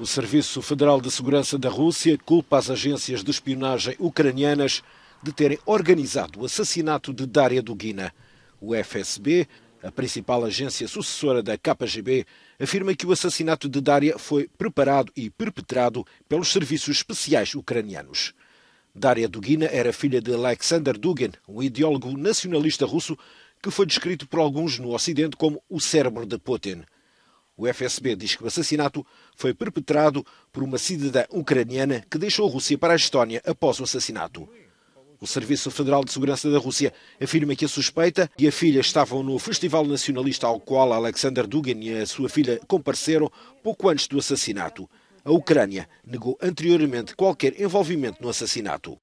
O Serviço Federal de Segurança da Rússia culpa as agências de espionagem ucranianas de terem organizado o assassinato de Daria Dugina. O FSB, a principal agência sucessora da KGB, afirma que o assassinato de Daria foi preparado e perpetrado pelos serviços especiais ucranianos. Daria Dugina era filha de Alexander Dugin, um ideólogo nacionalista russo que foi descrito por alguns no Ocidente como o cérebro de Putin. O FSB diz que o assassinato foi perpetrado por uma cidadã ucraniana que deixou a Rússia para a Estónia após o assassinato. O Serviço Federal de Segurança da Rússia afirma que a suspeita e a filha estavam no Festival Nacionalista ao qual Alexander Dugin e a sua filha compareceram pouco antes do assassinato. A Ucrânia negou anteriormente qualquer envolvimento no assassinato.